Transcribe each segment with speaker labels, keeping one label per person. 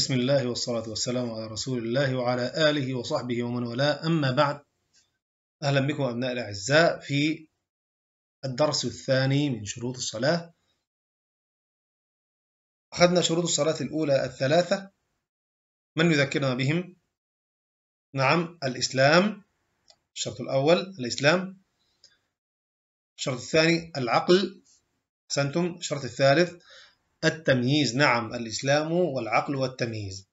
Speaker 1: بسم الله والصلاة والسلام على رسول الله وعلى آله وصحبه ومن والاه أما بعد أهلا بكم أبناء الأعزاء في الدرس الثاني من شروط الصلاة أخذنا شروط الصلاة الأولى الثلاثة من يذكرنا بهم؟ نعم الإسلام الشرط الأول الإسلام الشرط الثاني العقل أحسنتم الشرط الثالث التمييز نعم الإسلام والعقل والتمييز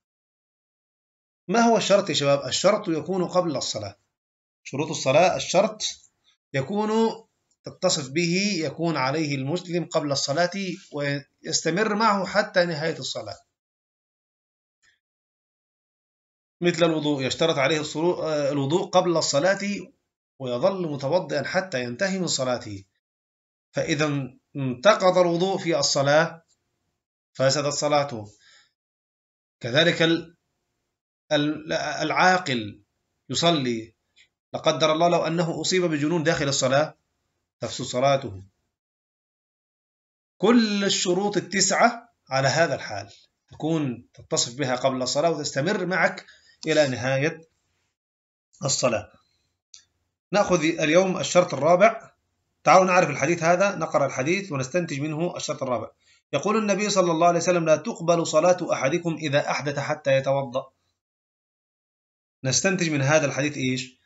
Speaker 1: ما هو الشرط يا شباب؟ الشرط يكون قبل الصلاة شروط الصلاة الشرط يكون تتصف به يكون عليه المسلم قبل الصلاة ويستمر معه حتى نهاية الصلاة مثل الوضوء يشترط عليه الوضوء قبل الصلاة ويظل متوضئا حتى ينتهي من صلاته فإذا انتقض الوضوء في الصلاة فسدت صلاته كذلك العاقل يصلي لقدر الله لو أنه أصيب بجنون داخل الصلاة تفسد صلاته كل الشروط التسعة على هذا الحال تكون تتصف بها قبل الصلاة وتستمر معك إلى نهاية الصلاة نأخذ اليوم الشرط الرابع تعالوا نعرف الحديث هذا نقرأ الحديث ونستنتج منه الشرط الرابع يقول النبي صلى الله عليه وسلم لا تقبل صلاة أحدكم إذا أحدث حتى يتوضأ نستنتج من هذا الحديث إيش؟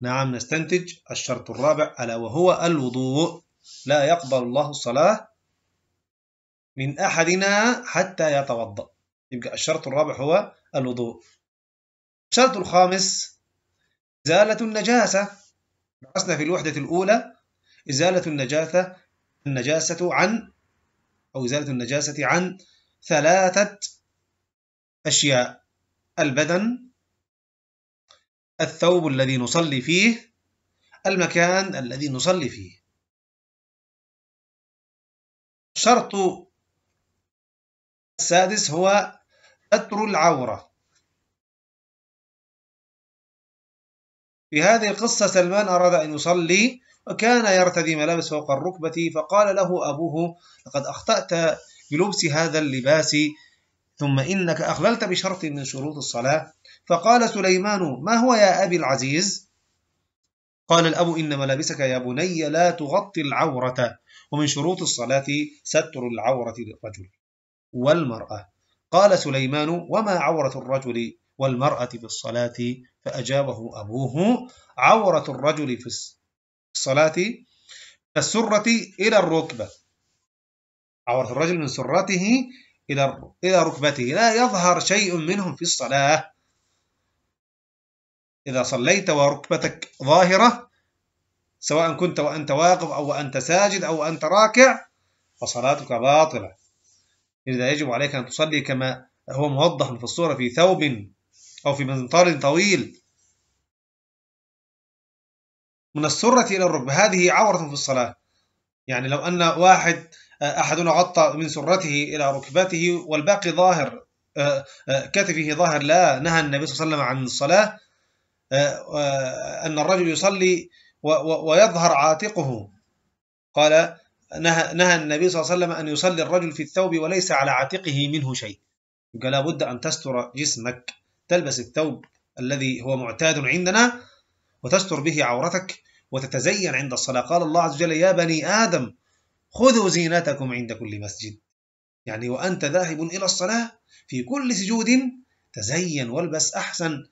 Speaker 1: نعم نستنتج الشرط الرابع ألا وهو الوضوء لا يقبل الله الصلاة من أحدنا حتى يتوضأ يبقى الشرط الرابع هو الوضوء الشرط الخامس إزالة النجاسة درسنا في الوحدة الأولى إزالة النجاسة النجاسة عن أو إزالة النجاسة عن ثلاثة أشياء البدن الثوب الذي نصلي فيه المكان الذي نصلي فيه شرط السادس هو ستر العورة في هذه القصة سلمان أراد أن يصلي وكان يرتدي ملابس فوق الركبة فقال له أبوه لقد أخطأت بلبس هذا اللباس ثم إنك أخللت بشرط من شروط الصلاة فقال سليمان ما هو يا أبي العزيز قال الأب إن ملابسك يا بني لا تغطي العورة ومن شروط الصلاة ستر العورة للرجل والمرأة قال سليمان وما عورة الرجل والمرأة في الصلاة فأجابه أبوه عورة الرجل في الصلاة السرة إلى الركبة عورة الرجل من سرته إلى إلى ركبته لا يظهر شيء منهم في الصلاة إذا صليت وركبتك ظاهرة سواء كنت وأنت واقف أو أنت ساجد أو أنت راكع فصلاتك باطلة إذا يجب عليك أن تصلي كما هو موضح في الصورة في ثوب أو في منطار طويل من السرة إلى الركبة هذه عورة في الصلاة يعني لو أن واحد آه، أحدنا غطى من سرته إلى ركبته والباقي ظاهر آه، آه، كتفه ظاهر لا نهى النبي صلى الله عليه وسلم عن الصلاة أن الرجل يصلي ويظهر عاتقه قال نهى, نهى النبي صلى الله عليه وسلم أن يصلي الرجل في الثوب وليس على عاتقه منه شيء قال لابد أن تستر جسمك تلبس الثوب الذي هو معتاد عندنا وتستر به عورتك وتتزين عند الصلاة قال الله عز وجل يا بني آدم خذوا زينتكم عند كل مسجد يعني وأنت ذاهب إلى الصلاة في كل سجود تزين والبس أحسن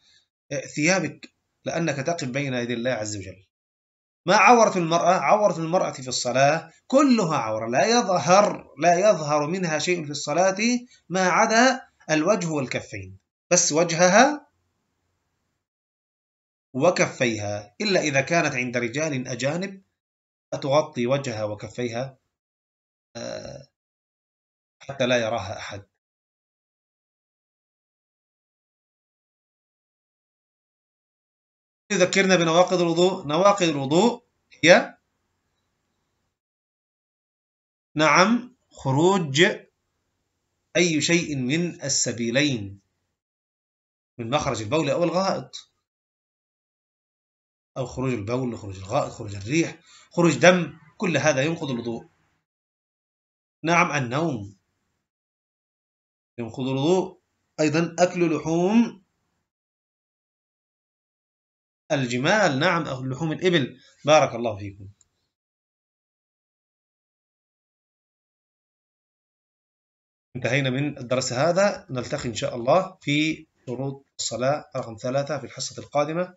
Speaker 1: ثيابك لأنك تقف بين يدي الله عز وجل ما عورة المرأة؟ عورة المرأة في الصلاة كلها عورة لا يظهر لا يظهر منها شيء في الصلاة ما عدا الوجه والكفين بس وجهها وكفيها إلا إذا كانت عند رجال أجانب تغطي وجهها وكفيها آه، حتى لا يراها أحد يذكرنا بنواقض الوضوء نواقض الوضوء هي نعم خروج أي شيء من السبيلين من مخرج البول أو الغائط أو خروج البول خروج الغائط خروج الريح خروج دم كل هذا ينقض الوضوء نعم النوم ينقض الوضوء أيضا أكل لحوم الجمال نعم أو لحوم الإبل بارك الله فيكم انتهينا من الدرس هذا نلتقي إن شاء الله في شروط الصلاة رقم ثلاثة في الحصة القادمة